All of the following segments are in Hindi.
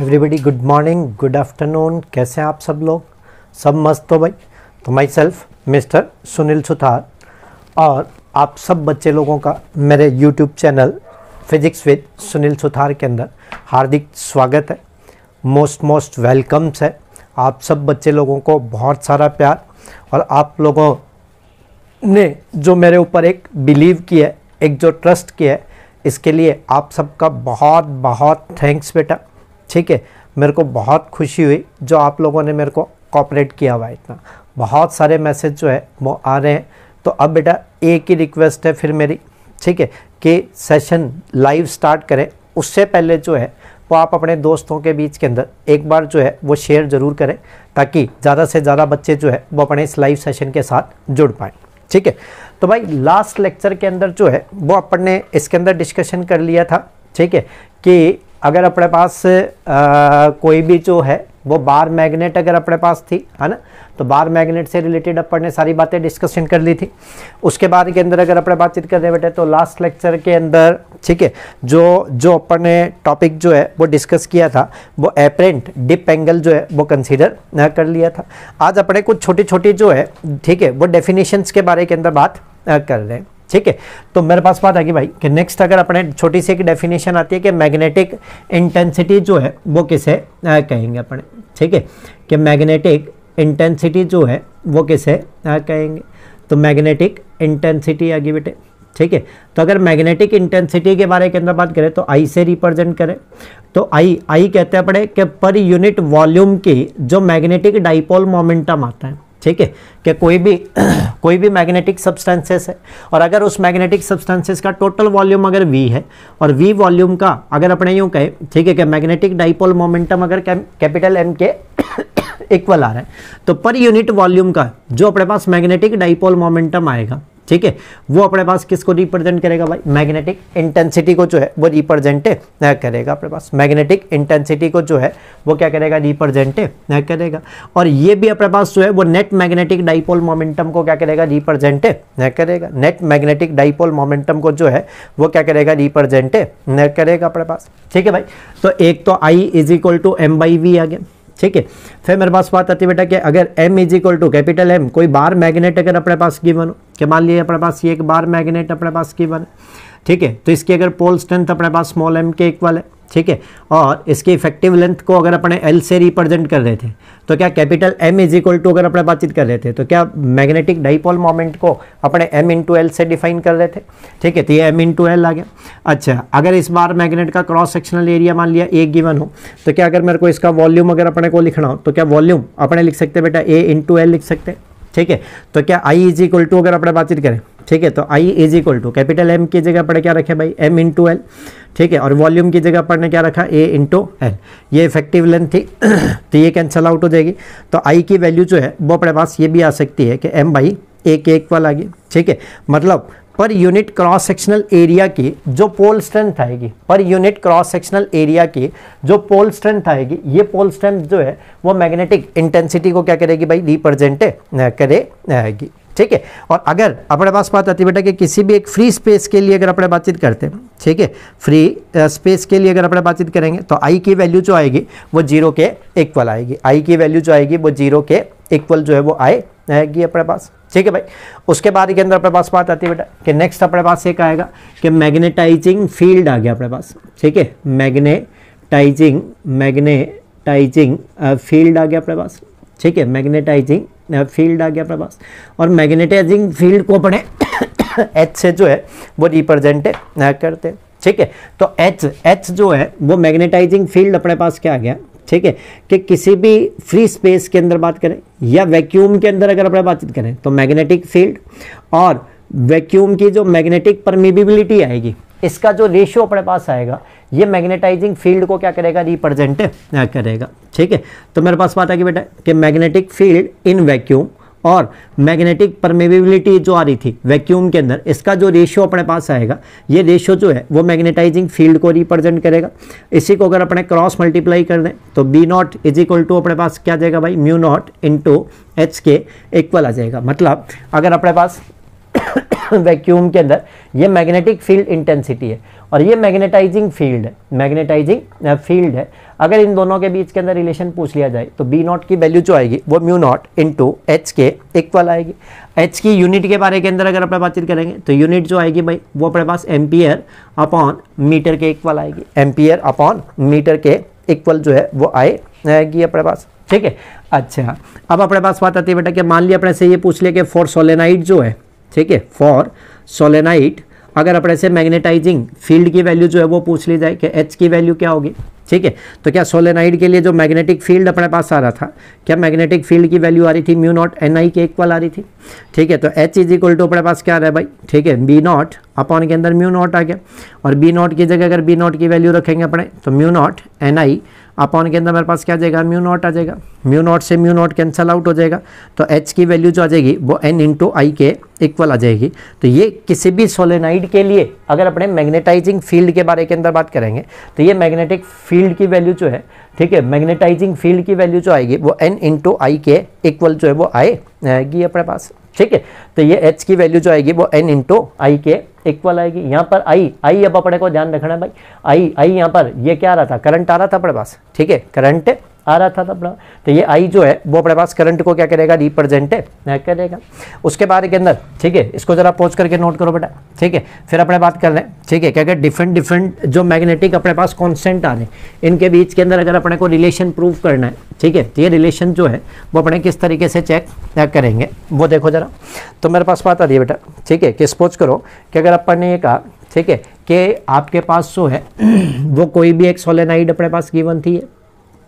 everybody good morning good afternoon कैसे हैं आप सब लोग सब मस्त हो भाई तो myself Mister Sunil Suthar और आप सब बच्चे लोगों का मेरे YouTube channel physics with Sunil Suthar के अंदर हार्दिक स्वागत है मोस्ट मोस्ट वेलकम्स है आप सब बच्चे लोगों को बहुत सारा प्यार और आप लोगों ने जो मेरे ऊपर एक बिलीव किया है एक जो ट्रस्ट किया है इसके लिए आप सबका बहुत बहुत थैंक्स बेटा ठीक है मेरे को बहुत खुशी हुई जो आप लोगों ने मेरे को कॉपरेट किया हुआ इतना बहुत सारे मैसेज जो है वो आ रहे हैं तो अब बेटा एक ही रिक्वेस्ट है फिर मेरी ठीक है कि सेशन लाइव स्टार्ट करें उससे पहले जो है वो आप अपने दोस्तों के बीच के अंदर एक बार जो है वो शेयर ज़रूर करें ताकि ज़्यादा से ज़्यादा बच्चे जो है वो अपने इस लाइव सेशन के साथ जुड़ पाएँ ठीक है तो भाई लास्ट लेक्चर के अंदर जो है वो अपन ने इसके अंदर डिस्कशन कर लिया था ठीक है कि अगर अपने पास आ, कोई भी जो है वो बार मैग्नेट अगर अपने पास थी है ना तो बार मैग्नेट से रिलेटेड अपन ने सारी बातें डिस्कशन कर ली थी उसके बाद के अंदर अगर अपने बातचीत कर रहे बैठे तो लास्ट लेक्चर के अंदर ठीक है जो जो अपन ने टॉपिक जो है वो डिस्कस किया था वो एपरेंट डिप एंगल जो है वो कंसिडर कर लिया था आज अपने कुछ छोटी छोटी जो है ठीक है वो डेफिनेशंस के बारे के अंदर बात कर रहे हैं ठीक है तो मेरे पास बात आ गई भाई कि नेक्स्ट अगर अपने छोटी सी एक डेफिनेशन आती है कि मैग्नेटिक इंटेंसिटी जो है वो किसे आ, कहेंगे अपने ठीक है कि मैग्नेटिक इंटेंसिटी जो है वो किसे आ, कहेंगे तो मैग्नेटिक इंटेंसिटी आ गई बेटे ठीक है तो अगर मैग्नेटिक इंटेंसिटी के बारे के अंदर बात करें तो आई से रिप्रेजेंट करें तो आई आई कहते हैं अपने कि पर यूनिट वॉल्यूम की जो मैग्नेटिक डाइपोल मोमेंटम आता है ठीक है कि कोई भी कोई भी मैग्नेटिक सब्सटेंसेस है और अगर उस मैग्नेटिक सब्सटेंसेस का टोटल वॉल्यूम अगर वी है और वी वॉल्यूम का अगर अपने यूँ कहें ठीक है कि मैग्नेटिक डाइपोल मोमेंटम अगर कैपिटल एम के इक्वल आ रहा है तो पर यूनिट वॉल्यूम का जो अपने पास मैग्नेटिक डाइपोल मोमेंटम आएगा ठीक है वो अपने पास किसको रिप्रेजेंट करेगा भाई मैग्नेटिक इंटेंसिटी को जो है वो रिप्रेजेंट करेगा अपने पास मैग्नेटिक इंटेंसिटी को जो है वो क्या करेगा रिप्रेजेंट करेगा और ये भी अपने पास जो है वो नेट मैग्नेटिक डाइपोल मोमेंटम को क्या करेगा रिप्रेजेंट करेगा नेट मैग्नेटिक डाइपोल मोमेंटम को जो है वो क्या करेगा रिप्रेजेंट करेगा अपने पास ठीक है भाई तो एक तो I is equal to M by V आ गया ठीक है फिर मेरे पास बात आती है बेटा कि अगर M is equal to capital M कोई बार मैग्नेट अगर अपने पास गिवन हो कि मान लीजिए अपने पास ये एक बार मैग्नेट अपने पास गिवन है ठीक है तो इसकी अगर पोल स्ट्रेंथ अपने पास स्मॉल एम के इक्वल है ठीक है और इसकी इफेक्टिव लेंथ को अगर अपने एल से रिप्रेजेंट कर रहे थे तो क्या capital M is equal to अगर अपने बातचीत कर रहे थे तो क्या मैग्नेटिक डाइपोल मोमेंट को अपने एम इंटू एल से डिफाइन कर रहे थे ठीक है तो ये एम इंटू एल आ गया अच्छा अगर इस बार मैग्नेट का क्रॉस सेक्शनल एरिया मान लिया ए गिवन हो तो क्या अगर मेरे को इसका वॉल्यूम अगर अपने को लिखना हो तो क्या वॉल्यूम अपने लिख सकते बेटा ए इंटू एल लिख सकते ठीक है तो क्या आई इज इक्वल टू अगर अपने बातचीत करें ठीक है तो I is equal to capital M की जगह पर क्या रखे भाई एम इंटू एल ठीक है और वॉल्यूम की जगह पर ने क्या रखा ए इंटू एल ये इफेक्टिव लेंथ थी तो ये कैंसल आउट हो जाएगी तो आई की वैल्यू जो है वो अपने पास ये भी आ सकती है कि एम बाई ए के वाल आ गई ठीक है मतलब per unit cross sectional area की जो पोल स्ट्रेंथ आएगी per unit cross sectional area की जो पोल स्ट्रेंथ आएगी ये पोल स्ट्रेंथ जो है वो मैग्नेटिक इंटेंसिटी को क्या करेगी भाई रिप्रेजेंट करेगी ठीक है और अगर अपने पास बात आती बेटा कि किसी भी एक फ्री स्पेस के लिए अगर अपने बातचीत करते हैं ठीक है फ्री स्पेस uh, के लिए अगर अपने बातचीत करेंगे तो आई की वैल्यू जो आएगी वो जीरो के इक्वल आएगी आई की वैल्यू जो आएगी वो जीरो के इक्वल जो है वो आए आएगी अपने पास ठीक है भाई उसके बाद के अंदर अपने पास बात आती है बेटा कि नेक्स्ट अपने पास एक आएगा कि मैग्नेटाइजिंग फील्ड आ गया अपने पास ठीक है मैग्नेटाइजिंग मैग्नेटाइजिंग फील्ड आ गया अपने पास ठीक है मैग्नेटाइजिंग फील्ड आ गया अपने पास और मैग्नेटाइजिंग फील्ड को अपने एच से जो है वो रिप्रेजेंट करते हैं ठीक है तो एच एच जो है वो मैग्नेटाइजिंग फील्ड अपने पास क्या आ गया ठीक है कि किसी भी फ्री स्पेस के अंदर बात करें या वैक्यूम के अंदर अगर अपने बातचीत करें तो मैग्नेटिक फील्ड और वैक्यूम की जो मैग्नेटिक परमिबिलिटी आएगी इसका जो रेशियो अपने पास आएगा ये मैग्नेटाइजिंग फील्ड को क्या करेगा रिप्रेजेंट करेगा ठीक है तो मेरे पास बात है कि बेटा कि मैग्नेटिक फील्ड इन वैक्यूम और मैग्नेटिक परमेबिलिटी जो आ रही थी वैक्यूम के अंदर इसका जो रेशियो अपने पास आएगा ये रेशियो जो है वो मैग्नेटाइजिंग फील्ड को रिप्रेजेंट करेगा इसी को अगर अपने क्रॉस मल्टीप्लाई कर दें तो B naught is equal to अपने पास क्या जाएगा भाई mu naught into H के इक्वल आ जाएगा मतलब अगर अपने पास वैक्यूम के अंदर ये मैग्नेटिक फील्ड इंटेंसिटी है और ये मैग्नेटाइजिंग फील्ड है मैग्नेटाइजिंग फील्ड uh, है अगर इन दोनों के बीच के अंदर रिलेशन पूछ लिया जाए तो बी नॉट की वैल्यू जो आएगी वो म्यू नॉट टू एच के इक्वल आएगी एच की यूनिट के बारे के अंदर अगर अपने बातचीत करेंगे तो यूनिट जो आएगी भाई वो अपने पास एम्पियर अपॉन मीटर के इक्वल आएगी एम्पियर अपॉन मीटर के इक्वल जो है वो आए आएगी अपने पास ठीक है अच्छा अब अपने पास बात आती है बेटा कि मान लिया अपने से ये पूछ लिया कि फॉर सोलेनाइट जो है ठीक है फॉर सोलेनाइट अगर अपने से मैग्नेटाइजिंग फील्ड की वैल्यू जो है वो पूछ ली जाए कि एच की वैल्यू क्या होगी ठीक है तो क्या सोलेनाइड के लिए जो मैग्नेटिक फील्ड अपने पास आ रहा था क्या मैग्नेटिक फील्ड की वैल्यू आ रही थी म्यू नॉट एन आई के इक्वल आ रही थी ठीक है तो एच इज इक्वल टू अपने पास क्या आ रहा है भाई ठीक है बी नॉट अपॉन के अंदर म्यू नॉट आ गया और बी नॉट की जगह अगर बी नॉट की वैल्यू रखेंगे अपने तो mu naught N I upon के अंदर मेरे पास क्या आ जाएगा म्यू नॉट आ जाएगा म्यू नॉट से म्यू नॉट कैंसल आउट हो जाएगा तो एच की वैल्यू जो आ जाएगी वो एन इंटू आई के इक्वल आ जाएगी तो ये किसी भी सोलेनाइड के लिए अगर अपने मैग्नेटाइजिंग फील्ड के बारे के अंदर बात करेंगे तो ये मैग्नेटिक फील्ड की वैल्यू जो है ठीक है मैग्नेटाइजिंग फील्ड की वैल्यू जो आएगी वो एन इंटू आई के इक्वल जो है वो आएगी अपने पास ठीक है तो ये एच की वैल्यू जो आएगी वो एन इंटू आई के इक्वल आएगी यहाँ पर आई आई अब अपने को ध्यान रखना है भाई आई आई यहाँ पर ये क्या आ रहा था करंट आ रहा था अपने पास ठीक है करंट आ रहा था अपना तो ये आई जो है वो अपने पास करंट को क्या करेगा रिप्रेजेंट करेगा उसके बाद के अंदर ठीक है इसको जरा पोच करके नोट करो बेटा ठीक है फिर अपने बात कर लें ठीक है क्या क्या डिफरेंट डिफरेंट जो मैग्नेटिक अपने पास कॉन्सेंट आ रहे हैं इनके बीच के अंदर अगर अपने को रिलेशन प्रूव करना है ठीक है तो ये रिलेशन जो है वो अपने किस तरीके से चेक करेंगे वो देखो जरा तो मेरे पास बात आ रही है बेटा ठीक है कि सपोज करो कि अगर अपन ने ये कहा ठीक है कि आपके पास जो है वो कोई भी एक सोलेनाइड अपने पास गिवन थी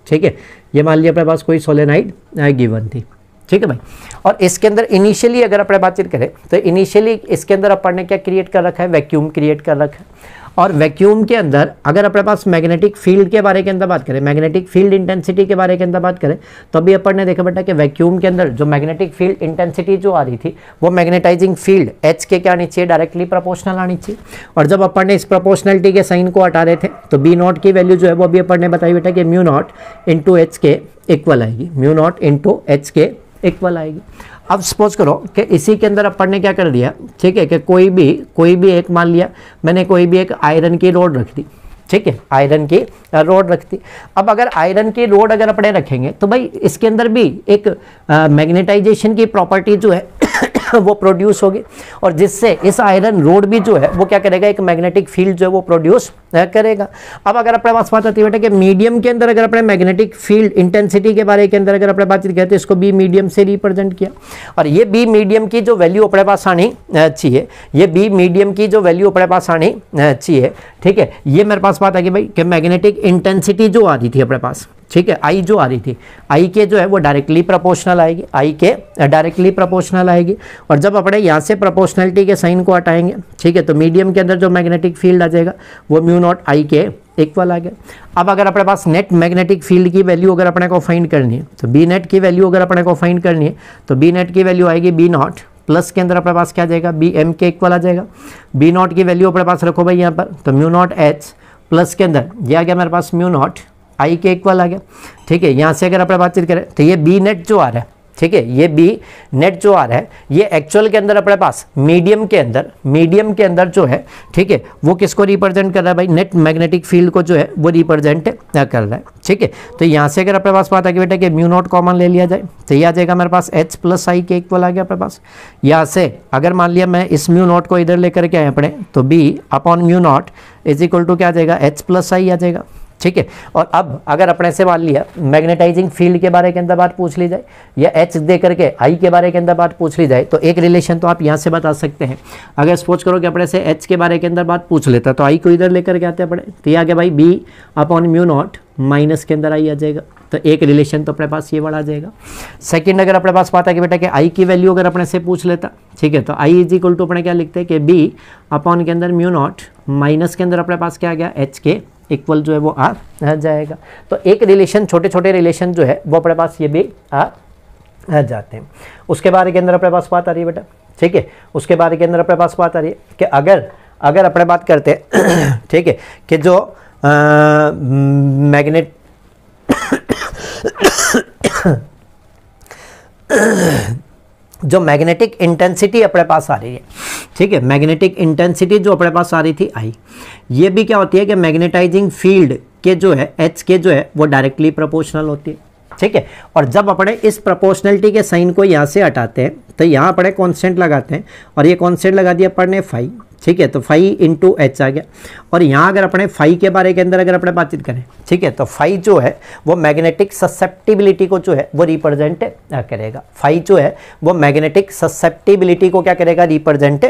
ठीक है ये मान लिया अपने पास कोई सोलेनाइड गिवन थी ठीक है भाई और इसके अंदर इनिशियली अगर अपने बातचीत करें तो इनिशियली इसके अंदर अपन ने क्या क्रिएट कर रखा है वैक्यूम क्रिएट कर रखा है और वैक्यूम के अंदर अगर अपने पास मैग्नेटिक फील्ड के बारे के अंदर बात करें मैग्नेटिक फील्ड इंटेंसिटी के बारे के अंदर बात करें तो अभी अपन ने देखा बेटा कि वैक्यूम के अंदर जो मैग्नेटिक फील्ड इंटेंसिटी जो आ रही थी वो मैग्नेटाइजिंग फील्ड एच के क्या आनी चाहिए डायरेक्टली प्रपोर्शनल आनी चाहिए और जब अपन ने इस प्रपोर्शनलिटी के साइन को हटा रहे थे तो बी नॉट की वैल्यू जो है वो अभी अपन ने बताई बेटा कि म्यू नॉट इंटू एच के इक्वल आएगी म्यू नॉट इंटू एच के इक्वल आएगी अब सपोज करो कि इसी के अंदर अपन ने क्या कर दिया ठीक है कि कोई भी कोई भी एक मान लिया मैंने कोई भी एक आयरन की रोड रख दी ठीक है आयरन की रोड रखती अब अगर आयरन की रोड अगर अपने रखेंगे तो भाई इसके अंदर भी एक मैग्नेटाइजेशन की प्रॉपर्टी जो है वो प्रोड्यूस होगी और जिससे इस आयरन रोड भी जो है वो क्या करेगा एक मैग्नेटिक फील्ड जो है वो प्रोड्यूस करेगा अब अगर अपने पास बात आती है बेटा कि मीडियम के अंदर अगर अपने मैग्नेटिक फील्ड इंटेंसिटी के बारे के अंदर अगर अपने बातचीत करते तो इसको बी मीडियम से रिप्रेजेंट किया और ये बी मीडियम की जो वैल्यू अपने पास आनी चाहिए ये बी मीडियम की जो वैल्यू अपने पास आनी चाहिए ठीक है ये मेरे पास बात आ गई भाई कि मैग्नेटिक इंटेंसिटी जो आ रही थी अपने पास ठीक है आई जो आ रही थी आई के जो है वो डायरेक्टली प्रोपोर्शनल आएगी आई के डायरेक्टली प्रोपोर्शनल आएगी और जब अपने यहाँ से प्रोपोर्शनलिटी के साइन को हटाएंगे ठीक है तो मीडियम के अंदर जो मैग्नेटिक फील्ड आ जाएगा वो म्यू नॉट आई के इक्वल आ गया अब अगर अपने पास नेट मैग्नेटिक फील्ड की वैल्यू अगर अपने को फाइंड करनी है तो बी नेट की वैल्यू अगर अपने को फाइंड करनी है तो बी नेट की वैल्यू आएगी बी नॉट प्लस के अंदर अपने पास क्या जाएगा बी एम के इक्वल आ जाएगा बी नॉट की वैल्यू अपने पास रखो भाई यहाँ पर तो म्यू नॉट एच प्लस के अंदर यह आ गया मेरे पास म्यू नॉट आई के इक्वल आ गया ठीक है यहाँ से अगर अपने बातचीत करें तो ये बी नेट जो आ रहा है ठीक है ये बी नेट जो आ रहा है ये एक्चुअल के अंदर अपने पास मीडियम के अंदर मीडियम के अंदर जो है ठीक है वो किसको रिप्रेजेंट कर रहा है भाई नेट मैग्नेटिक फील्ड को जो है वो रिप्रेजेंट कर रहा है ठीक है तो यहाँ से अगर अपने पास बात आगे बेटा कि म्यू नॉट कॉमन ले लिया जाए तो ये आ जाएगा मेरे पास एच प्लस आई के इक्वल आ गया अपने पास यहाँ से अगर मान लिया मैं इस म्यू नॉट को इधर लेकर के आए अपने तो B upon mu naught is equal to क्या आ जाएगा एच प्लस आई आ जाएगा ठीक है और अब अगर अपने से मान लिया मैग्नेटाइजिंग फील्ड के बारे के अंदर बात पूछ ली जाए या एच दे करके आई के बारे के अंदर बात पूछ ली जाए तो एक रिलेशन तो आप यहाँ से बता सकते हैं अगर सपोज करो कि अपने से एच के बारे के अंदर बात पूछ लेता तो आई को इधर लेकर के आते अपने तो ये आगे भाई B upon mu naught minus के अंदर आई आ जाएगा तो एक रिलेशन तो अपने पास ये वाला आ जाएगा सेकेंड अगर अपने पास पाता कि बेटा कि आई की वैल्यू अगर अपने से पूछ लेता ठीक है तो आई इज इक्वल टू अपने क्या लिखते हैं कि बी अपॉन के अंदर म्यू नॉट माइनस के अंदर अपने पास क्या आ गया एच के इक्वल जो है वो आ जाएगा तो एक रिलेशन छोटे छोटे रिलेशन जो है वो अपने पास ये भी आ जाते हैं उसके बारे के अंदर अपने पास बात आ रही है बेटा ठीक है उसके बारे के अंदर अपने पास बात आ रही है कि अगर अगर अपने बात करते ठीक है कि जो मैग्नेट जो मैग्नेटिक इंटेंसिटी अपने पास आ रही है ठीक है मैग्नेटिक इंटेंसिटी जो अपने पास आ रही थी आई ये भी क्या होती है कि मैग्नेटाइजिंग फील्ड के जो है एच के जो है वो डायरेक्टली प्रपोर्शनल होती है ठीक है और जब अपने इस प्रोपोर्शनलिटी के साइन को यहाँ से हटाते हैं तो यहाँ अपने कॉन्सेंट लगाते हैं और ये कॉन्सेंट लगा दिया अपने फाइव ठीक है तो फाइव इंटू एच आ गया और यहाँ अगर अपने फाइव के बारे के अंदर अगर अपने बातचीत करें ठीक है तो फाइव जो है वो मैग्नेटिक ससेप्टिबिलिटी को जो है वो रिप्रेजेंट करेगा फाइव जो है वो मैग्नेटिक ससेप्टिबिलिटी को क्या करेगा रिप्रेजेंट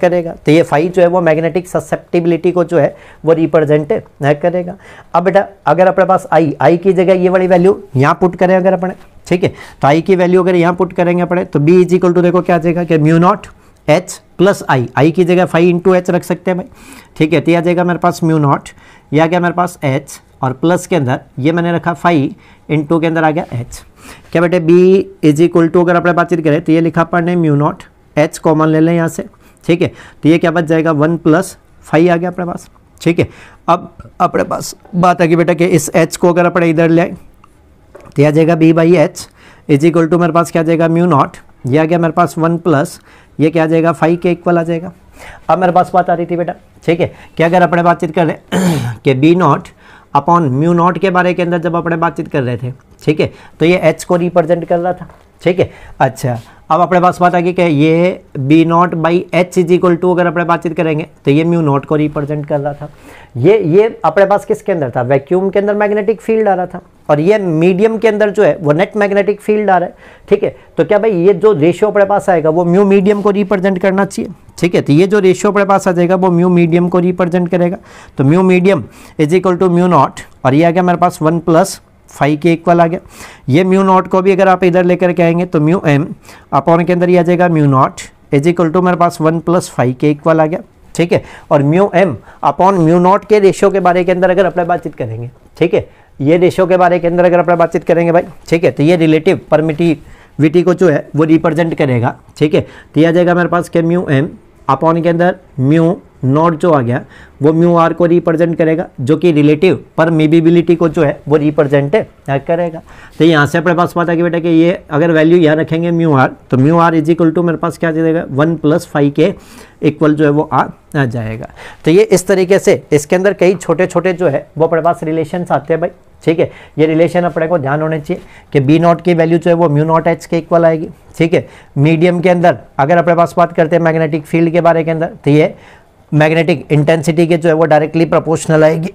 करेगा तो ये फाइव जो है वो मैग्नेटिक ससेप्टिबिलिटी को जो है वो रिप्रेजेंट करेगा अब बेटा अगर अपने पास आई आई की जगह ये वाली वैल्यू यहाँ पुट करें अगर अपने ठीक है तो आई की वैल्यू अगर यहाँ पुट करेंगे अपने तो बी इज इक्वल टू देखो क्या आ जाएगा कि mu naught H plus I I की जगह फाइव इंटू एच रख सकते हैं भाई ठीक है तो आ जाएगा मेरे पास म्यू नॉट यह आ गया मेरे पास एच और प्लस के अंदर ये मैंने रखा फाइव इंटू के अंदर आ गया एच क्या बेटे बी इज इक्वल टू अगर आपने बातचीत करें तो ये लिखा अपन म्यू नॉट एच कॉमन ले लें यहाँ से ठीक है तो ये क्या बच जाएगा वन प्लस फाइव आ गया अपने पास ठीक है अब अपने पास बात आ गई बेटा कि इस एच को अगर अपने इधर ले तो आ जाएगा B by H is equal to मेरे पास क्या जाएगा म्यू नॉट ये आ गया मेरे पास वन प्लस ये क्या आ जाएगा फाइव के इक्वल आ जाएगा अब मेरे पास बात आ रही थी बेटा ठीक है कि अगर अपने बातचीत कर रहे कि B naught upon mu naught के बारे के अंदर जब अपने बातचीत कर रहे थे ठीक है तो ये एच को रिप्रेजेंट कर रहा था ठीक है अच्छा अब अपने पास बात आ गई क्या ये B naught by H is equal to अगर अपने बातचीत करेंगे तो ये म्यू नॉट को रिप्रेजेंट कर रहा था ये ये अपने पास किसके अंदर था वैक्यूम के अंदर मैग्नेटिक फील्ड आ रहा था और ये मीडियम के अंदर जो है वो नेट मैग्नेटिक फील्ड आ रहा है ठीक है तो क्या भाई ये जो रेशियो अपने पास आएगा वो म्यू मीडियम को रिप्रेजेंट करना चाहिए ठीक है तो ये जो रेशियो अपने पास आ जाएगा वो म्यू मीडियम को रिप्रेजेंट करेगा तो mu medium is equal to mu naught और ये आ गया मेरे पास वन प्लस फाइव के इक्वल आ गया ये म्यू नॉट को भी अगर आप इधर लेकर के आएंगे तो म्यू एम अपॉन के अंदर ही आ जाएगा mu naught is equal to मेरे पास वन प्लस फाइव के इक्वल आ गया ठीक है और mu M upon mu naught के रेशियो के बारे के अंदर अगर अपने बातचीत करेंगे ठीक है ये रेशियो के बारे के अंदर अगर अपने बातचीत करेंगे भाई ठीक है तो ये रिलेटिव परमिटिविटी को जो है वो रिप्रेजेंट करेगा ठीक है तो यह आ जाएगा मेरे पास के म्यू एम अपॉन के अंदर म्यू नॉट जो आ गया वो म्यू आर को रिप्रेजेंट करेगा जो कि रिलेटिव पर मेबीबिलिटी को जो है वो रिप्रेजेंट करेगा तो यहाँ से अपने पास पता कि बेटा कि ये अगर वैल्यू यहाँ रखेंगे म्यू आर तो mu R is equal to मेरे पास क्या देगा वन प्लस फाइव के इक्वल जो है वो आ आ जाएगा तो ये इस तरीके से इसके अंदर कई छोटे छोटे जो है वो अपने पास रिलेशन आते हैं भाई ठीक है ये रिलेशन अपने को ध्यान होने चाहिए कि बी नॉट की वैल्यू जो है वो म्यू नॉट एच के इक्वल आएगी ठीक है मीडियम के अंदर अगर अपने पास बात करते हैं मैग्नेटिक फील्ड के बारे के अंदर तो ये मैग्नेटिक इंटेंसिटी के जो है वो डायरेक्टली प्रोपोर्शनल आएगी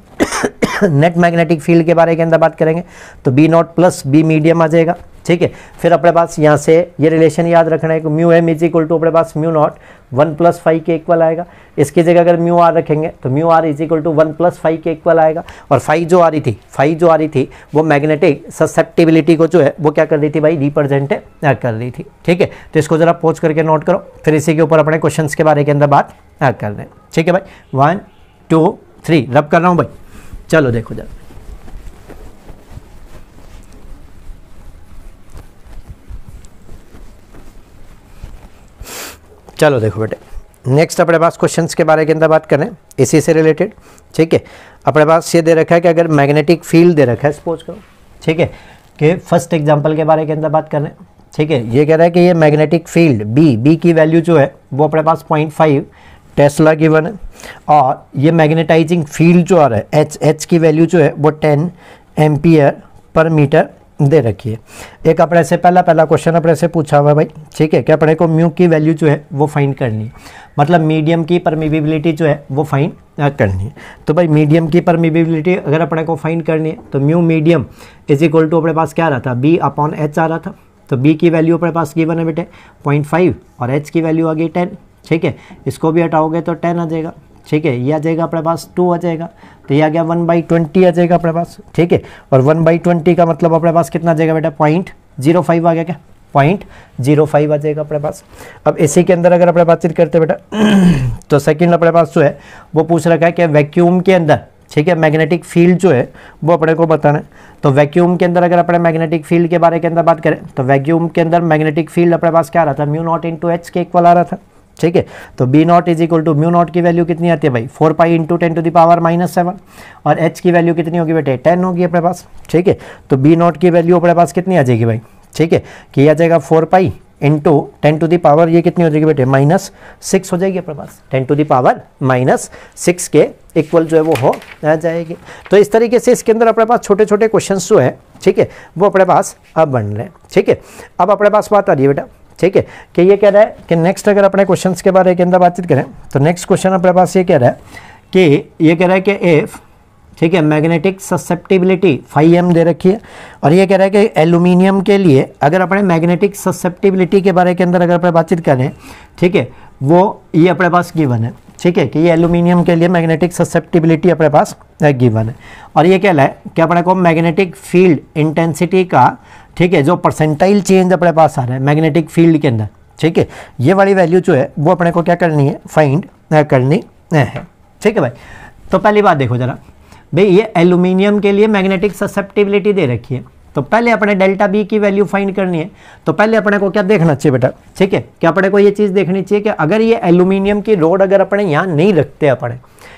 नेट मैग्नेटिक फील्ड के बारे के अंदर बात करेंगे तो B naught plus B medium आ जाएगा ठीक है फिर अपने पास यहाँ से ये रिलेशन याद रखना है कि mu M is equal to अपने पास mu naught one plus five के इक्वल आएगा इसकी जगह अगर म्यू आर रखेंगे तो mu R is equal to one plus five के इक्वल आएगा और फाइव जो आ रही थी फाइव जो आ रही थी वो मैग्नेटिक ससेप्टिबिलिटी को जो है वो क्या कर रही थी भाई रिप्रेजेंट कर रही थी ठीक है तो इसको ज़रा पोच करके नोट करो फिर इसी के ऊपर अपने क्वेश्चन के बारे के अंदर बात कर हैं ठीक है भाई वन टू थ्री रब कर रहा हूँ भाई चलो देखो जरा चलो देखो बेटे नेक्स्ट अपने पास क्वेश्चंस के बारे के अंदर बात करें इसी से रिलेटेड ठीक है अपने पास ये दे रखा है कि अगर मैग्नेटिक फील्ड दे रखा है सपोज करो ठीक है कि फर्स्ट एग्जांपल के बारे के अंदर बात करें ठीक है ये कह रहा है कि ये मैग्नेटिक फील्ड बी बी की वैल्यू जो है वो अपने पास पॉइंट फाइव टेस्ला वन है और ये मैग्नेटाइजिंग फील्ड जो आ रहा है एच एच की वैल्यू जो है वो टेन एम्पियर पर मीटर दे रखी है एक अपने से पहला पहला क्वेश्चन अपने से पूछा हुआ है भाई ठीक है कि अपने को म्यू की वैल्यू जो है वो फाइंड करनी है मतलब मीडियम की परमिबिलिटी जो है वो फाइंड करनी है तो भाई मीडियम की परमिबिलिटी अगर अपने को फाइंड करनी है तो mu medium is equal to अपने पास क्या रहा था बी अपॉन एच आ रहा था तो बी की वैल्यू अपने पास गिवन है बेटे पॉइंट फाइव और एच की वैल्यू आ गई टेन ठीक है इसको भी हटाओगे तो टेन आ जाएगा ठीक है ये आ जाएगा अपने पास टू आ जाएगा तो ये आ गया वन बाई ट्वेंटी आ जाएगा अपने पास ठीक है और वन बाई ट्वेंटी का मतलब अपने पास कितना आ जाएगा बेटा पॉइंट जीरो फाइव आ गया क्या पॉइंट जीरो फाइव आ जाएगा अपने पास अब इसी के अंदर अगर अपने बातचीत करते बेटा तो सेकेंड अपने पास जो है वो पूछ रखा है कि वैक्यूम के अंदर ठीक है मैग्नेटिक फील्ड जो है वो अपने को बताना है तो वैक्यूम के अंदर अगर अपने मैग्नेटिक फील्ड के बारे के अंदर बात करें तो वैक्यूम के अंदर मैग्नेटिक फील्ड अपने पास क्या आ रहा था mu naught into H के इक्वल आ रहा था ठीक है तो B naught is equal to mu naught की वैल्यू कितनी आती है भाई four pi into ten to the power minus seven और एच की वैल्यू कितनी होगी बेटे टेन होगी अपने पास ठीक है तो बी नॉट की वैल्यू अपने पास कितनी आ जाएगी भाई ठीक है कि आ जाएगा four pi into ten to the power ये कितनी हो जाएगी बेटे माइनस सिक्स हो जाएगी अपने पास ten to the power minus six के इक्वल जो है वो हो आ जाएगी तो इस तरीके से इसके अंदर अपने पास छोटे छोटे क्वेश्चन जो है ठीक है वो अपने पास अब बन रहे हैं ठीक है अब अपने पास बात आ रही है बेटा ठीक है कि ये कह रहा है कि नेक्स्ट अगर अपने क्वेश्चन के बारे के अंदर बातचीत करें तो नेक्स्ट क्वेश्चन अपने पास ये कह रहा है कि ये कह रहा है कि एफ ठीक है मैग्नेटिक ससेप्टिबिलिटी फाइव एम दे रखी है और ये कह रहा है कि एल्यूमिनियम के लिए अगर अपने मैग्नेटिक ससेप्टिबिलिटी के बारे के अंदर अगर अपने बातचीत करें ठीक है वो ये अपने पास गिवन है ठीक है कि ये एल्यूमिनियम के लिए मैग्नेटिक ससेप्टिबिलिटी अपने पास गिवन है और ये रहा है कि अपने को मैग्नेटिक फील्ड इंटेंसिटी का ठीक है जो परसेंटाइल चेंज अपने पास आ रहा है मैग्नेटिक फील्ड के अंदर ठीक है ये वाली वैल्यू जो है वो अपने को क्या करनी है फाइंड करनी है ठीक है भाई तो पहली बात देखो ज़रा भाई ये एल्यूमिनियम के लिए मैग्नेटिक ससेप्टिबिलिटी दे रखी है तो पहले अपने डेल्टा बी की वैल्यू फाइंड करनी है तो पहले अपने को क्या देखना चाहिए बेटा ठीक है क्या अपने को ये चीज़ देखनी चाहिए कि अगर ये एल्यूमिनियम की रोड अगर अपने यहाँ नहीं रखते अपने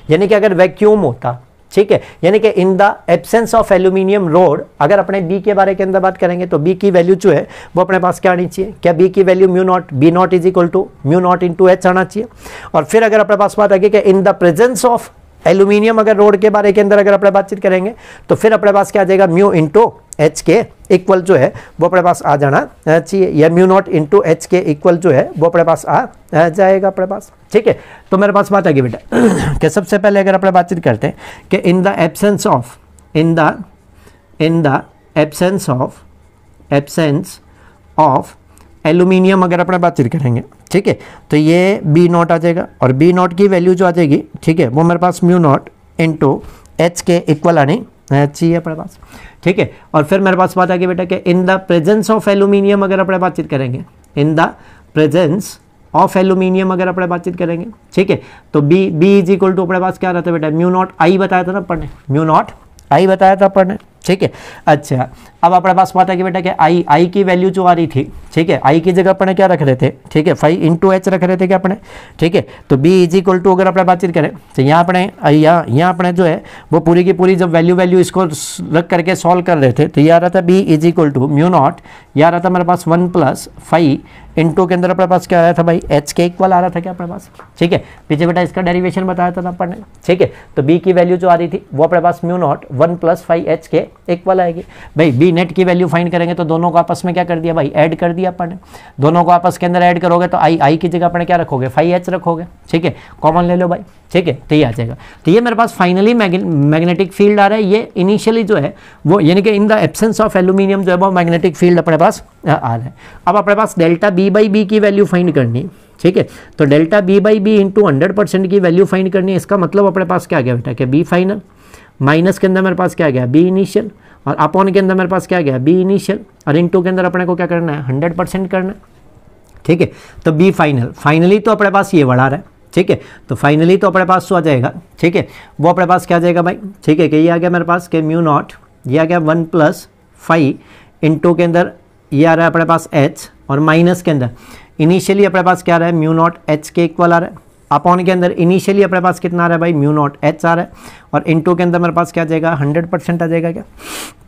यानी कि अगर वैक्यूम होता ठीक है यानी कि in the absence of aluminium rod अगर अपने बी के बारे के अंदर बात करेंगे तो बी की वैल्यू जो है वो अपने पास क्या आनी चाहिए क्या बी की value mu naught B naught is equal to mu naught into H आना चाहिए और फिर अगर अपने पास बात आगे कि in the presence of aluminium अगर रोड के बारे के अंदर अगर अपने बातचीत करेंगे तो फिर अपने पास क्या आ जाएगा म्यू इंटू एच के इक्वल जो है वो अपने पास आ जाना चाहिए या म्यू नॉट इंटू एच के इक्वल जो है वो अपने पास आ जाएगा अपने पास ठीक है तो मेरे पास बात आएगी बेटा कि सबसे पहले अगर अपने बातचीत करते हैं कि in the absence of in the in the absence of absence of aluminium अगर अपने बातचीत करेंगे ठीक है तो ये बी नॉट आ जाएगा और बी नॉट की वैल्यू जो आ जाएगी ठीक है वो मेरे पास म्यू नॉट इंटू एच के इक्वल आनी अच्छी है अपने पास ठीक है और फिर मेरे पास बात आ गई बेटा कि in the presence of aluminium अगर अपने बातचीत करेंगे in the presence of aluminium अगर अपने बातचीत करेंगे ठीक है तो B B is equal to अपने पास क्या रहता है बेटा म्यू नॉट आई बताया था ना अपन ने म्यू नॉट आई बताया था अपन ने ठीक है अच्छा अब अपने पास पता है कि बेटा क्या आई आई की वैल्यू जो आ रही थी ठीक है आई की जगह अपने क्या रख रहे थे ठीक है फाइव इंटू एच रख रहे थे क्या अपने ठीक है तो बी इज इक्वल टू अगर अपने बातचीत करें तो यहाँ अपने यहाँ यहाँ अपने जो है वो पूरी की पूरी जब वैल्यू वैल्यू इसको रख करके सॉल्व कर रहे थे तो यह आ रहा था B is equal to mu naught यह आ रहा था मेरे पास वन प्लस फाइव इंटू के अंदर अपने पास क्या आया था भाई एच के इक्वल आ रहा था क्या अपने पास ठीक है पीछे बेटा इसका डेरिवेशन बताया था अपन ने ठीक है तो बी की वैल्यू जो आ रही थी वो अपने पास mu naught one plus five H के इक्वल आएगी भाई बी नेट की वैल्यू फाइंड करेंगे तो दोनों को आपस में क्या कर दिया भाई ऐड कर दिया अपन दोनों को आपस के अंदर ऐड करोगे तो आई आई की जगह अपने क्या रखोगे फाइव एच रखोगे ठीक है कॉमन ले लो भाई ठीक है तो ये आ जाएगा तो ये मेरे पास फाइनली मैग्नेटिक फील्ड आ रहा है ये इनिशियली जो है वो यानी कि in the absence of aluminium जो है वो मैग्नेटिक फील्ड अपने पास आ रहा है अब अपने पास डेल्टा बी बाई बी की वैल्यू फाइंड करनी ठीक है तो delta B by B into hundred percent की वैल्यू फाइंड करनी है इसका मतलब अपने पास क्या गया बेटा क्या बी फाइनल माइनस के अंदर मेरे पास क्या गया बी इनिशियल और अपॉन के अंदर मेरे पास क्या गया बी इनिशियल और इन टू के अंदर अपने को क्या करना है हंड्रेड परसेंट करना है ठीक है तो बी फाइनल फाइनली तो अपने पास ये बढ़ा रहा है ठीक है तो फाइनली तो अपने पास आ जाएगा ठीक है वो अपने पास क्या जाएगा भाई ठीक है कि ये आ गया मेरे पास के म्यू नॉट ये आ गया वन प्लस फाइव टू के अंदर ये आ रहा है अपने पास एच और माइनस के अंदर इनिशियली अपने पास क्या रहा है म्यू नॉट एच के इक्वल आ रहा है अपॉन के अंदर इनिशियली अपने पास कितना आ रहा है भाई म्यू नॉट एच आ रहा है और इनटू के अंदर मेरे पास क्या जाएगा हंड्रेड परसेंट आ जाएगा क्या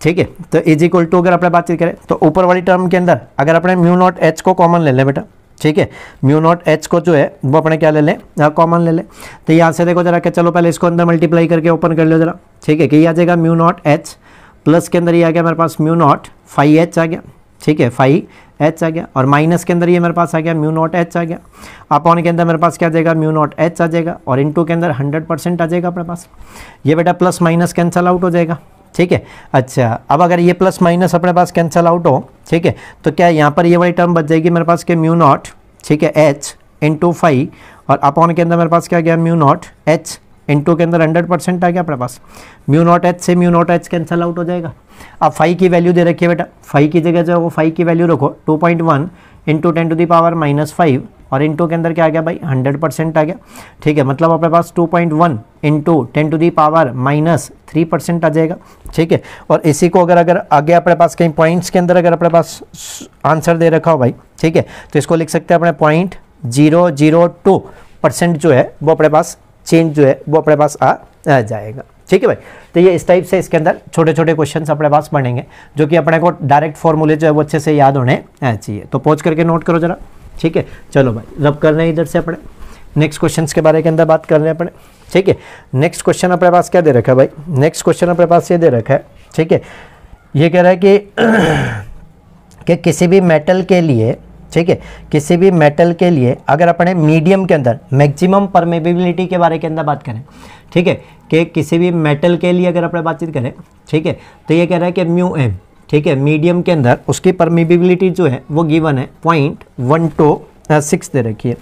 ठीक है तो इज इक्वल टू अगर अपने बातचीत करें तो ऊपर वाली टर्म के अंदर अगर अपने म्यू नॉट एच को कॉमन ले लें बेटा ठीक है म्यू नॉट एच को जो है वो अपने क्या ले लें कॉमन ले लें तो यहाँ से देखो जरा क्या चलो पहले इसको अंदर मल्टीप्लाई करके ओपन कर लो जरा ठीक है कि आ जाएगा म्यू नॉट एच प्लस के अंदर ये आ गया मेरे पास म्यू नॉट फाइव एच आ गया ठीक है फाइव एच आ गया और माइनस के अंदर ये मेरे पास आ गया म्यू नॉट एच आ गया अपॉन के अंदर मेरे पास क्या जाएगा म्यू नॉट एच आ जाएगा और इनटू के अंदर हंड्रेड परसेंट आ जाएगा अपने पास ये बेटा प्लस माइनस कैंसल आउट हो जाएगा ठीक है अच्छा अब अगर ये प्लस माइनस अपने पास कैंसल आउट हो ठीक है तो क्या यहाँ पर ये वाली टर्म बच जाएगी मेरे पास के म्यू नॉट ठीक है एच इंटू फाइव और अपॉन के अंदर मेरे पास क्या गया म्यू नॉट एच इन के अंदर हंड्रेड परसेंट आ गया अपने पास म्यू नॉट एच से mu naught H cancel out हो जाएगा अब फाइव की वैल्यू दे रखिए बेटा फाइव की जगह जो है वो फाइव की वैल्यू रखो two point one two ten to the power minus five और इंटू के अंदर क्या आ गया भाई हंड्रेड परसेंट आ गया ठीक है मतलब अपने पास two point one into ten to the power minus three percent आ जाएगा ठीक है और इसी को अगर अगर आगे अपने पास कहीं पॉइंट्स के अंदर अगर अपने पास आंसर दे रखा हो भाई ठीक है तो इसको लिख सकते हैं अपने point zero zero two percent जो है वो अपने पास चेंज जो है वो अपने पास आ जाएगा ठीक है भाई तो ये इस टाइप से इसके अंदर छोटे छोटे क्वेश्चन अपने पास बनेंगे जो कि अपने को डायरेक्ट फॉर्मूले जो है वो अच्छे से याद होने चाहिए तो पहुँच करके नोट करो जरा ठीक है चलो भाई रब कर रहे हैं इधर से अपने नेक्स्ट क्वेश्चन के बारे के अंदर बात कर रहे हैं अपने ठीक है नेक्स्ट क्वेश्चन अपने पास क्या दे रखा है भाई नेक्स्ट क्वेश्चन अपने पास ये दे रखा है ठीक है ये कह रहा है कि, कि किसी भी मेटल के लिए ठीक है किसी भी मेटल के लिए अगर अपने मीडियम के अंदर मैक्सिमम परमेबिलिटी के बारे के अंदर बात करें ठीक है कि किसी भी मेटल के लिए अगर अपने बातचीत करें ठीक है तो ये कह रहा है कि म्यू एम ठीक है मीडियम के अंदर उसकी परमेबिलिटी जो है वो गिवन है पॉइंट वन टू सिक्स दे रखी है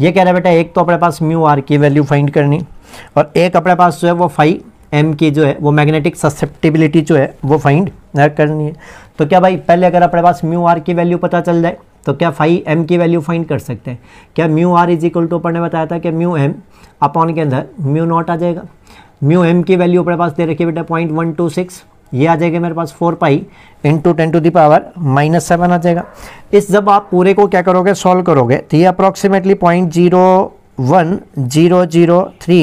ये कह रहा है बेटा एक तो अपने पास म्यू आर की वैल्यू फाइंड करनी और एक अपने पास जो है वो फाइव एम की जो है वो मैग्नेटिक ससेप्टिबिलिटी जो है वो फाइंड करनी है तो क्या भाई पहले अगर अपने पास म्यू आर की वैल्यू पता चल जाए तो क्या फाइव एम की वैल्यू फाइंड कर सकते हैं क्या mu R is equal to अपन ने बताया था कि म्यू एम अपॉन के अंदर म्यू नॉट आ जाएगा म्यू एम की वैल्यू अपने पास दे रखी है बेटा पॉइंट वन टू सिक्स ये आ जाएगा मेरे पास four pi into ten to the power minus seven आ जाएगा इस जब आप पूरे को क्या करोगे सॉल्व करोगे तो ये approximately point zero one zero zero three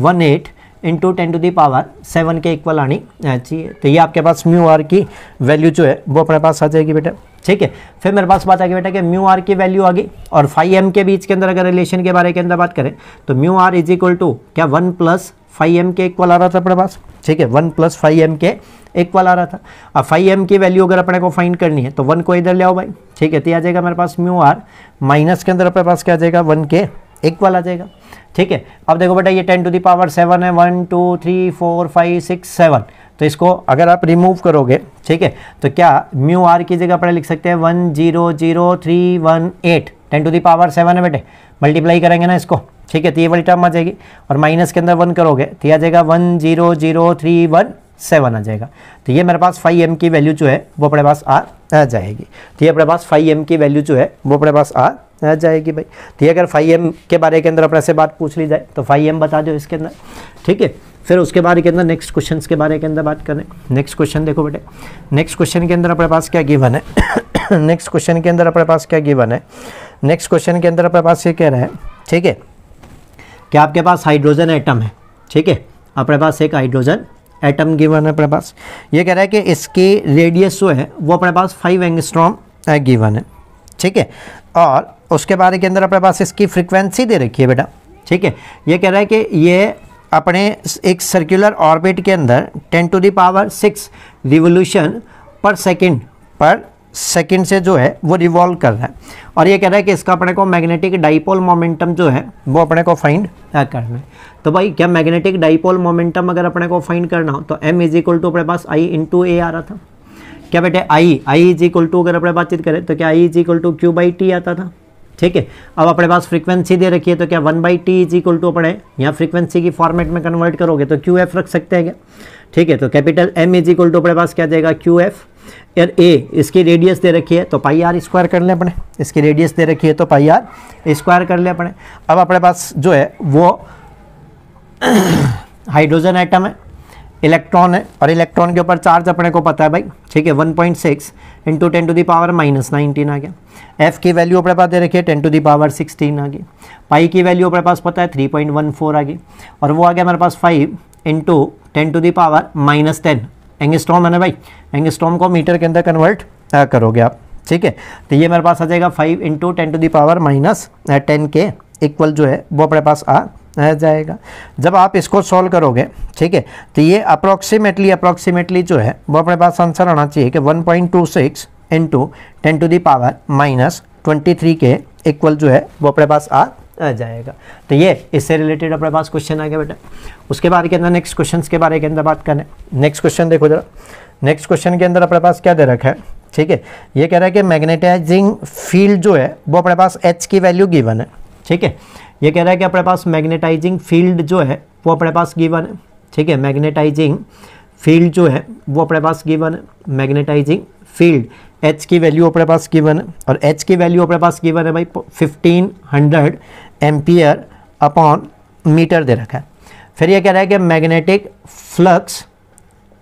one eight into ten to the power seven के इक्वल आनी चाहिए हाँ तो ये आपके पास म्यू आर की वैल्यू जो है वो अपने पास आ जाएगी बेटा ठीक है फिर मेरे पास बात आ गई बेटा कि म्यू आर की वैल्यू आ गई और फाइव एम के बीच के अंदर अगर रिलेशन के बारे के अंदर बात करें तो mu R is equal to क्या वन प्लस फाइव एम के इक्वल आ रहा था अपने पास ठीक है वन प्लस फाइव एम के इक्वल आ रहा था अब फाइव एम की वैल्यू अगर अपने को फाइंड करनी है तो वन को इधर ले आओ भाई ठीक है तो आ जाएगा मेरे पास म्यू आर माइनस के अंदर अपने पास क्या आ जाएगा वन के इक्वल आ जाएगा ठीक है अब देखो बेटा ये टेन टू पावर सेवन है one two three four five six seven तो इसको अगर आप रिमूव करोगे ठीक है तो क्या म्यू आर की जगह पर लिख सकते हैं one zero zero three one eight ten to power seven है बेटे मल्टीप्लाई करेंगे ना इसको ठीक है तो ये वाली टर्म आ जाएगी और माइनस के अंदर वन करोगे तो आ जाएगा one zero zero three one seven आ जाएगा तो ये मेरे पास फाइव एम की वैल्यू जो है वो अपने पास आ जाएगी तो ये अपने पास फाइव एम की वैल्यू जो है वो अपने पास आ जाएगी भाई तो ये अगर फाइव एम के बारे के अंदर अपने से बात पूछ ली जाए तो फाइव एम बता दो इसके अंदर ठीक है फिर उसके बारे के अंदर नेक्स्ट क्वेश्चन के बारे के अंदर बात करें नेक्स्ट क्वेश्चन देखो बेटे नेक्स्ट क्वेश्चन के अंदर अपने पास क्या गिवन है नेक्स्ट क्वेश्चन के अंदर अपने पास क्या गिवन है नेक्स्ट क्वेश्चन के अंदर अपने पास ये कह रहे हैं ठीक है कि आपके पास हाइड्रोजन आइटम है ठीक है अपने पास एक हाइड्रोजन एटम गिवन है अपने पास ये कह रहा है कि इसकी रेडियस जो है वो अपने पास फाइव एंगस्ट्रॉम गिवन है ठीक है और उसके बारे के अंदर अपने पास इसकी फ्रिक्वेंसी दे रखी है बेटा ठीक है ये कह रहा है कि ये अपने एक सर्कुलर ऑर्बिट के अंदर ten to the power six revolution per second per second से जो है वो रिवॉल्व कर रहा है और ये कह रहा है कि इसका अपने को मैग्नेटिक डाइपोल मोमेंटम जो है वो अपने को फाइंड करना है तो भाई क्या मैग्नेटिक डाइपोल मोमेंटम अगर अपने को फाइंड करना हो तो एम इज इक्वल टू अपने पास आई टू ए आ रहा था क्या बेटे I I is equal to अगर अपने बातचीत करें तो क्या I is equal to Q by T आता था ठीक है अब अपने पास फ्रीक्वेंसी दे रखी है तो क्या one by T is equal to अपने यहाँ फ्रीक्वेंसी की फॉर्मेट में कन्वर्ट करोगे तो क्यू एफ रख सकते हैं क्या ठीक है तो capital M is equal to अपने पास क्या जाएगा क्यू एफ यार ए इसकी रेडियस दे रखी है तो पाई आर स्क्वायर कर लें अपने इसकी रेडियस दे रखी है तो पाई आर स्क्वायर कर लें अपने अब अपने पास जो है वो हाइड्रोजन आइटम है इलेक्ट्रॉन है और इलेक्ट्रॉन के ऊपर चार्ज अपने को पता है भाई ठीक है 1.6 point six into ten to the power minus nineteen आ गया एफ की वैल्यू अपने पास दे रखी है टेन टू दावर सिक्सटीन आ गई पाई की वैल्यू अपने पास पता है 3.14 आ गई और वो आ गया हमारे पास five into ten to the power minus ten angstrom है ना भाई एंगस्टॉम को मीटर के अंदर कन्वर्ट करोगे आप ठीक है तो ये मेरे पास आ जाएगा five into ten to the power minus ten के इक्वल जो है वो अपने पास आ जाएगा जब आप इसको सॉल्व करोगे ठीक है तो ये अप्रॉक्सीमेटली अप्रॉक्सीमेटली जो है वो अपने पास आंसर आना चाहिए कि one point two six into ten to the power minus twenty three के इक्वल जो है वो अपने पास आ जाएगा तो ये इससे रिलेटेड अपने पास क्वेश्चन आ गया बेटा उसके बाद के अंदर नेक्स्ट क्वेश्चन के बारे के अंदर बात करें नेक्स्ट क्वेश्चन देखो जरा नेक्स्ट क्वेश्चन के अंदर अपने पास क्या दे रखा है ठीक है ये कह रहा है कि मैग्नेटाइजिंग फील्ड जो है वो अपने पास एच की वैल्यू गिवन है ठीक है ये कह रहा है कि अपने पास मैग्नेटाइजिंग फील्ड जो है वो अपने पास गिवन है ठीक है मैग्नेटाइजिंग फील्ड जो है वो अपने पास गिवन है मैग्नेटाइजिंग फील्ड एच की वैल्यू अपने पास गिवन है और एच की वैल्यू अपने पास गिवन है भाई fifteen hundred ampere upon metre दे रखा है फिर ये कह रहा है कि मैग्नेटिक फ्लक्स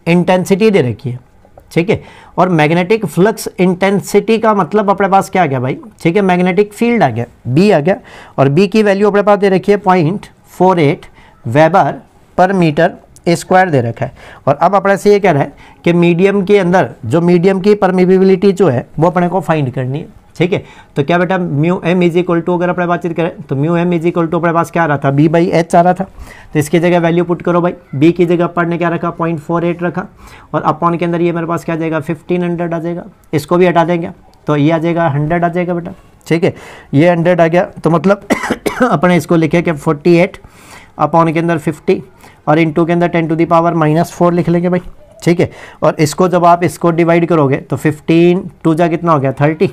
इंटेंसिटी दे रखी है ठीक है और मैग्नेटिक फ्लक्स इंटेंसिटी का मतलब अपने पास क्या आ गया भाई ठीक है मैग्नेटिक फील्ड आ गया बी आ गया और बी की वैल्यू अपने पास दे रखी है point four eight weber per metre square दे रखा है और अब अपने से ये कह रहा है कि मीडियम के अंदर जो मीडियम की परमिबिलिटी जो है वो अपने को फाइंड करनी है ठीक है तो क्या बेटा mu M is equal to अगर अपने बातचीत करें तो mu M is equal to अपने पास क्या आ रहा था बी बाई एच आ रहा था तो इसकी जगह वैल्यू पुट करो भाई बी की जगह अपन ने क्या रखा पॉइंट फोर एट रखा और अपॉन के अंदर ये मेरे पास क्या जाएगा फिफ्टीन हंड्रेड आ जाएगा इसको भी हटा देंगे तो ये आ जाएगा हंड्रेड आ जाएगा बेटा ठीक है ये हंड्रेड आ गया तो मतलब अपने इसको लिखे कि फोर्टी एट अपॉन के अंदर फिफ्टी और इन टू के अंदर ten to the power minus four लिख लेंगे भाई ठीक है और इसको जब आप इसको डिवाइड करोगे तो फिफ्टीन टू जा कितना हो गया थर्टी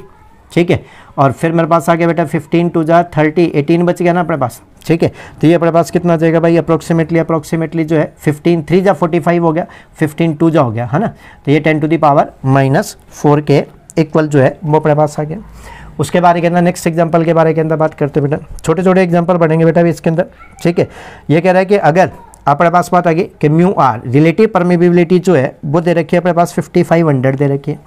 ठीक है और फिर मेरे पास आ गया बेटा फिफ्टीन टू जा थर्टी एटीन बच गया ना अपने पास ठीक है तो ये अपने पास कितना जाएगा भाई अप्रोक्सीमेटली अप्रोक्सीमेटली जो है फिफ्टीन थ्री जा फोर्टी फाइव हो गया फिफ्टीन टू जा हो गया है ना तो ये ten to the power minus four के इक्वल जो है वो अपने पास आ गया उसके बारे के अंदर नेक्स्ट एग्जाम्पल के बारे के अंदर बात करते हैं बेटा छोटे छोटे एग्जाम्पल पढ़ेंगे बेटा भी इसके अंदर ठीक है ये कह रहा है कि अगर अपने पास बात आ गई कि म्यू आर रिलेटिव परमिबिलिटी जो है वो दे रखी है अपने पास 5500 दे रखी है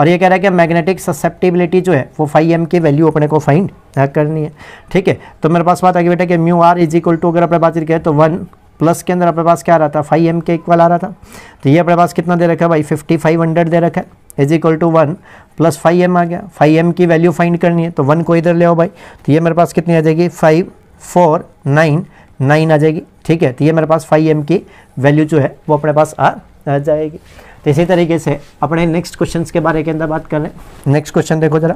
और ये कह रहा है कि मैग्नेटिक ससेप्टिबिलिटी जो है वो फाइव एम की वैल्यू अपने को फाइंड करनी है ठीक है तो मेरे पास बात आ गई बेटा कि mu R is equal to अगर अपने पास लिखे तो वन प्लस के अंदर अपने पास क्या आ रहा था फाइव एम के इक्वल आ रहा था तो ये अपने पास कितना दे रखा है भाई फिफ्टी फाइव हंड्रेड दे रखा है is equal to one plus five M आ गया फाइव एम की वैल्यू फाइंड करनी है तो वन को इधर ले आओ भाई तो ये मेरे पास कितनी आ जाएगी फाइव फोर नाइन नाइन आ जाएगी ठीक है तो ये मेरे पास फाइव एम की वैल्यू जो है वो अपने पास आ जाएगी तो इसी तरीके से अपने नेक्स्ट क्वेश्चन के बारे के अंदर बात कर लें नेक्स्ट क्वेश्चन देखो ज़रा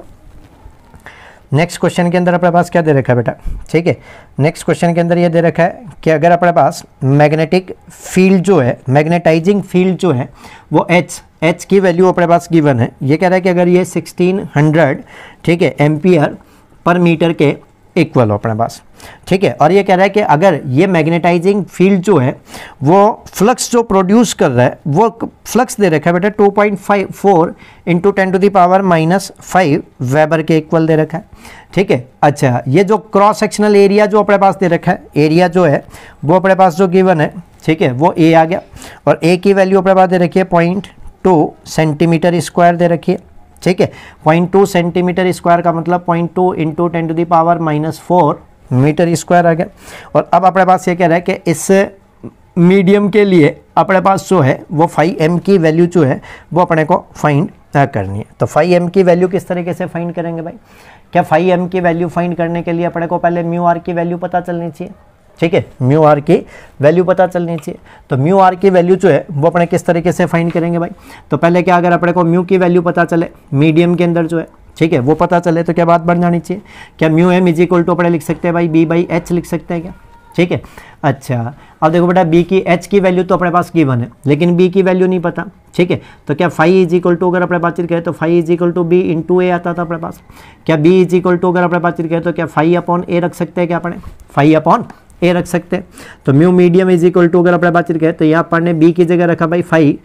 नेक्स्ट क्वेश्चन के अंदर अपने पास क्या दे रखा है बेटा ठीक है नेक्स्ट क्वेश्चन के अंदर ये दे रखा है कि अगर अपने पास मैग्नेटिक फील्ड जो है मैग्नेटाइजिंग फील्ड जो है वो एच एच की वैल्यू अपने पास गिवन है ये कह रहा है कि अगर ये 1600 ठीक है एम्पियर पर मीटर के इक्वल हो अपने पास ठीक है और ये कह रहा है कि अगर ये मैग्नेटाइजिंग फील्ड जो है वो फ्लक्स जो प्रोड्यूस कर रहा है वो फ्लक्स दे रखा है बेटा two point five four into ten to the power minus five weber के इक्वल दे रखा है ठीक है अच्छा ये जो क्रॉस सेक्शनल एरिया जो अपने पास दे रखा है एरिया जो है वो अपने पास जो गिवन है ठीक है वो ए आ गया और ए की वैल्यू अपने पास दे रखी है पॉइंट टू सेंटीमीटर स्क्वायर दे रखी है ठीक है पॉइंट टू सेंटीमीटर स्क्वायर का मतलब point two into ten to the power minus four metre square आ गया और अब अपने पास ये कह रहा है कि इस मीडियम के लिए अपने पास जो है वो फाइव एम की वैल्यू जो है वो अपने को फाइंड करनी है तो फाइव एम की वैल्यू किस तरीके से फाइंड करेंगे भाई क्या फाइव एम की वैल्यू फाइंड करने के लिए अपने को पहले म्यू आर की वैल्यू पता चलनी चाहिए ठीक है म्यू आर की वैल्यू पता चलनी चाहिए तो म्यू आर की वैल्यू जो है वो अपने किस तरीके से फाइंड करेंगे भाई तो पहले क्या अगर अपने को म्यू की वैल्यू पता चले मीडियम के अंदर जो है ठीक है वो पता चले तो क्या बात बन जानी चाहिए क्या mu M is equal to अपने लिख सकते हैं भाई बी बाई एच लिख सकते हैं क्या ठीक है अच्छा अब देखो बेटा बी की एच की वैल्यू तो अपने पास गिवन है लेकिन बी की वैल्यू नहीं पता ठीक है तो क्या फाइव इज इक्वल टू अगर अपने बातचीत करें तो five is equal to B into A आता था अपने पास क्या बी इज इक्वल टू अगर अपने बातचीत करें तो क्या फाइव अपॉन ए रख सकते हैं क्या अपने फाइव अपॉन ए रख सकते हैं तो mu medium is equal to अगर अपने बातचीत करें तो यहाँ अपन बी की जगह रखा भाई फाइव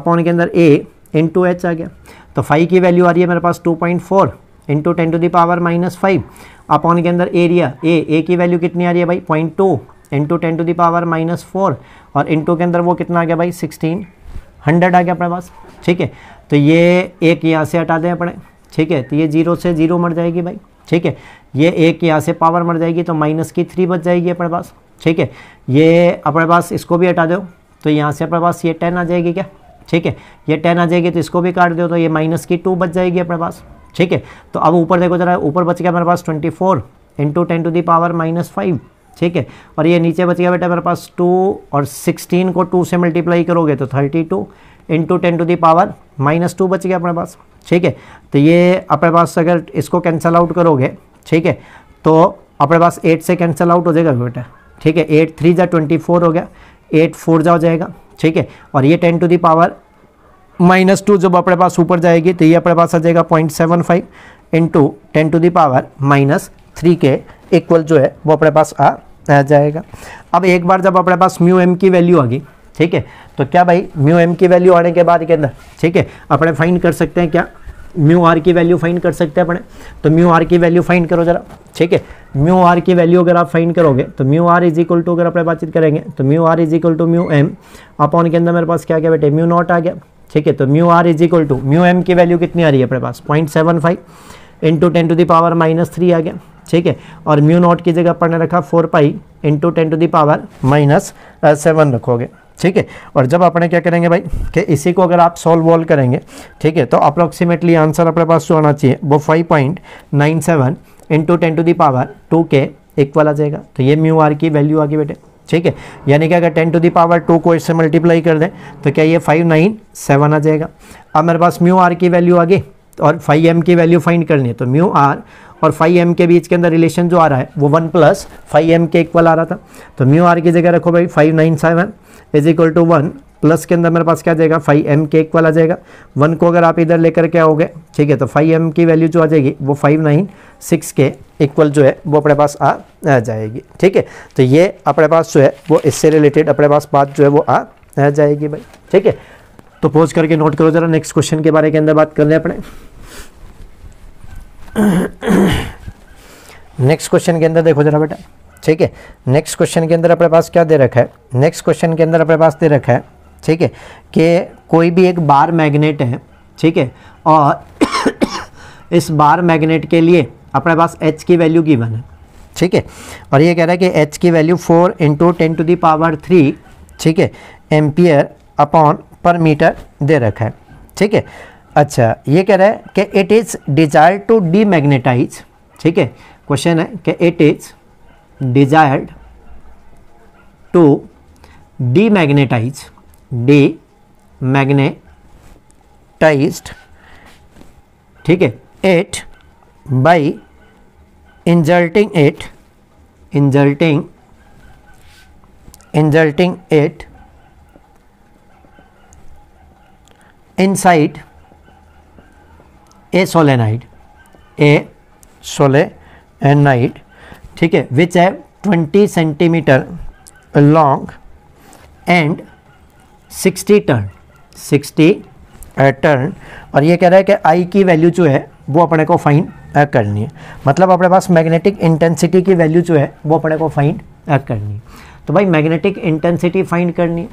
अपॉन के अंदर ए टू एच आ गया तो फाइव की वैल्यू आ रही है मेरे पास two point four into ten to the power minus five upon के अंदर एरिया ए ए की वैल्यू कितनी आ रही है भाई point two into ten to the power minus four और टू के अंदर वो कितना आ गया भाई सिक्सटीन हंड्रेड आ गया अपने पास ठीक है तो ये एक यहाँ से हटा दें अपने ठीक है तो ये जीरो से जीरो मर जाएगी भाई ठीक है ये एक यहाँ से पावर मर जाएगी तो माइनस की थ्री बच जाएगी अपने पास ठीक है ये अपने पास इसको भी हटा दो तो यहाँ से अपने पास ये टेन आ जाएगी क्या ठीक है ये टेन आ जाएगी तो इसको भी काट दो तो ये माइनस की टू बच जाएगी अपने पास ठीक है तो अब ऊपर देखो जरा ऊपर बच गया मेरे पास twenty four into ten to the power minus five ठीक है और ये नीचे बच गया बेटा मेरे पास टू और सिक्सटीन को टू से मल्टीप्लाई करोगे तो thirty two into ten to the power minus two बच गया अपने पास ठीक है तो ये अपने पास अगर इसको कैंसिल आउट करोगे ठीक है तो अपने पास एट से कैंसिल आउट हो जाएगा बेटा ठीक है एट थ्री जा ट्वेंटी फोर हो गया एट फोर जा हो जाएगा ठीक है और ये ten to the power minus two जब अपने पास ऊपर जाएगी तो ये अपने पास आ जाएगा point seven five into ten to the power minus three के इक्वल जो है वो अपने पास आ जाएगा अब एक बार जब अपने पास म्यू एम की वैल्यू आ गई ठीक है तो क्या भाई म्यू एम की वैल्यू आने के बाद के अंदर ठीक है अपने फाइंड कर सकते हैं क्या म्यू आर की वैल्यू फाइंड कर सकते हैं अपने तो म्यू आर की वैल्यू फाइंड करो जरा ठीक है म्यू आर की वैल्यू अगर आप फाइंड करोगे तो mu R is equal to अगर अपने बातचीत करेंगे तो mu R is equal to mu M upon के अंदर मेरे पास क्या क्या बेटे म्यू नॉट आ गया ठीक है तो mu R is equal to mu M की वैल्यू कितनी आ रही है अपने पास point seven five into ten to the power minus three आ गया ठीक है और म्यू नॉट की जगह पढ़ने रखा four pi into ten to the power minus seven रखोगे ठीक है और जब अपने क्या करेंगे भाई कि इसी को अगर आप सॉल्व वॉल्व करेंगे ठीक है तो अप्रोक्सीमेटली आंसर अपने पास जो आना चाहिए वो five point nine seven into ten to the power two के इक्वल आ जाएगा तो ये म्यू आर की वैल्यू आ गई बेटे ठीक है यानी कि अगर ten to the power two को इससे मल्टीप्लाई कर दें तो क्या ये फाइव नाइन सेवन आ जाएगा अब मेरे पास म्यू आर की वैल्यू आ गई और फाइव एम की वैल्यू फाइंड करनी है तो म्यू आर और फाइव एम के बीच के अंदर रिलेशन जो आ रहा है वो वन प्लस फाइव एम के इक्वल आ रहा था तो म्यू आर की जगह रखो भाई five nine seven is equal to one plus के अंदर मेरे पास क्या जाएगा फाइव एम के इक्वल आ जाएगा वन को अगर आप इधर लेकर के आओगे ठीक है तो फाइव एम की वैल्यू जो आ जाएगी वो फाइव नाइन सिक्स के इक्वल जो है वो अपने पास आ, आ जाएगी ठीक है तो ये अपने पास जो है वो इससे रिलेटेड अपने पास बात जो है वो आ, आ जाएगी भाई ठीक है तो पोज करके नोट करो जरा नेक्स्ट क्वेश्चन के बारे के अंदर बात कर लें अपने नेक्स्ट क्वेश्चन के अंदर देखो जरा बेटा ठीक है नेक्स्ट क्वेश्चन के अंदर अपने पास क्या दे रखा है नेक्स्ट क्वेश्चन के अंदर अपने पास दे रखा है ठीक है कि कोई भी एक बार मैग्नेट है ठीक है और इस बार मैग्नेट के लिए अपने पास एच की वैल्यू गिवन है ठीक है और ये कह रहा है कि एच की value four into ten to the power three ठीक है एम्पियर अपॉन पर मीटर दे रखा है ठीक है अच्छा ये कह रहा है कि it is desire to demagnetise ठीक है क्वेश्चन है कि it is desired to demagnetise demagnetised ठीक है it by inserting it inserting inserting it inside a solenoid a solenoid ठीक है विच है 20 centimetre long and sixty turn sixty turn और ये कह रहा है कि आई की वैल्यू जो है वो अपने को फाइंड करनी है मतलब अपने पास मैग्नेटिक इंटेंसिटी की वैल्यू जो है वो अपने को फाइंड करनी है तो भाई मैग्नेटिक इंटेंसिटी फाइंड करनी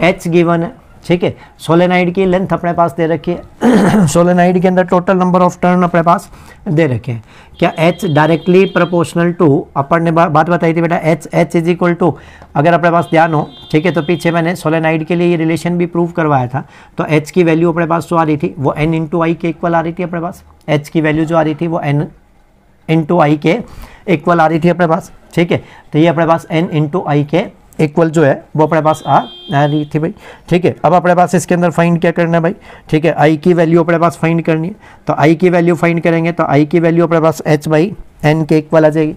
है एच गिवन है ठीक है सोलेनाइड की लेंथ अपने पास दे रखी है सोलेनाइड के अंदर टोटल नंबर ऑफ टर्न अपने पास दे रखे हैं क्या एच डायरेक्टली प्रपोर्शनल टू अपन ने बा, बात बताई थी बेटा H H is equal to अगर अपने पास ध्यान हो ठीक है तो पीछे मैंने सोलेनाइड के लिए ये रिलेशन भी प्रूव करवाया था तो एच की वैल्यू अपने पास जो आ रही थी वो एन इंटू आई के इक्वल आ रही थी अपने पास एच की वैल्यू जो आ रही थी वो एन इंटू आई के इक्वल आ रही थी अपने पास ठीक है तो ये अपने पास एन इंटू आई के इक्वल जो है वो अपने पास आ रही थी भाई ठीक है अब अपने पास इसके अंदर फाइंड क्या करना है भाई ठीक है आई की वैल्यू अपने पास फाइंड करनी है तो आई की वैल्यू फाइंड करेंगे तो आई की वैल्यू अपने पास एच बाई एन के इक्वल आ जाएगी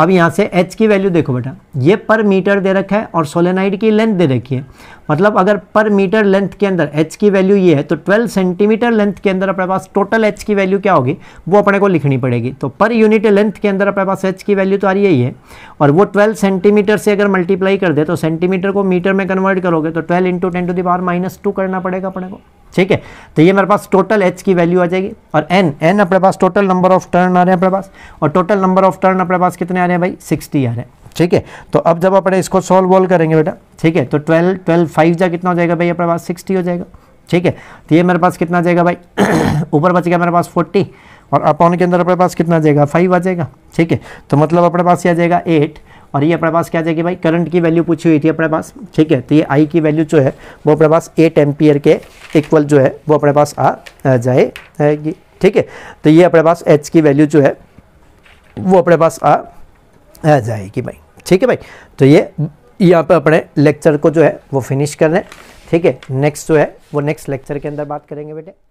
अब यहाँ से एच की वैल्यू देखो बेटा ये पर मीटर दे रखा है और सोलेनाइड की लेंथ दे रखी है मतलब अगर पर मीटर लेंथ के अंदर एच की वैल्यू ये है तो 12 सेंटीमीटर लेंथ के अंदर अपने पास टोटल एच की वैल्यू क्या होगी वो अपने को लिखनी पड़ेगी तो पर यूनिट लेंथ के अंदर अपने पास एच की वैल्यू तो आ रही है ही है और वो 12 सेंटीमीटर से अगर मल्टीप्लाई कर दे तो सेंटीमीटर को मीटर में कन्वर्ट करोगे तो twelve into ten to the power minus two करना पड़ेगा अपने को ठीक है तो ये मेरे पास टोटल एच की वैल्यू आ जाएगी और एन एन अपने पास टोटल नंबर ऑफ टर्न आ रहे हैं अपने पास और टोटल नंबर ऑफ टर्न अपने पास कितने आ रहे हैं भाई सिक्सटी आ रहे हैं ठीक है तो अब जब अपने इसको सॉल्व वॉल्व करेंगे बेटा ठीक है तो ट्वेल्व ट्वेल्व फाइव जा कितना हो जाएगा भाई अपने पास सिक्सटी हो जाएगा ठीक है तो ये मेरे पास कितना जाएगा भाई ऊपर बच गया मेरे पास फोर्टी और अपॉन के अंदर अपने पास कितना जाएगा फाइव आ जाएगा ठीक है तो मतलब अपने पास आ जाएगा एट और ये अपने पास क्या जाएगी भाई करंट की वैल्यू पूछी हुई थी अपने पास ठीक है तो ये आई की वैल्यू जो है वो अपने पास एट एम्पियर के इक्वल जो है वो अपने पास आ जाएगी ठीक है तो ये अपने पास एच की वैल्यू जो है वो अपने पास आ जाएगी भाई ठीक है भाई तो ये यहाँ पर अपने लेक्चर को जो है वो फिनिश कर लें ठीक है नेक्स्ट जो है वो नेक्स्ट लेक्चर के अंदर बात करेंगे बेटे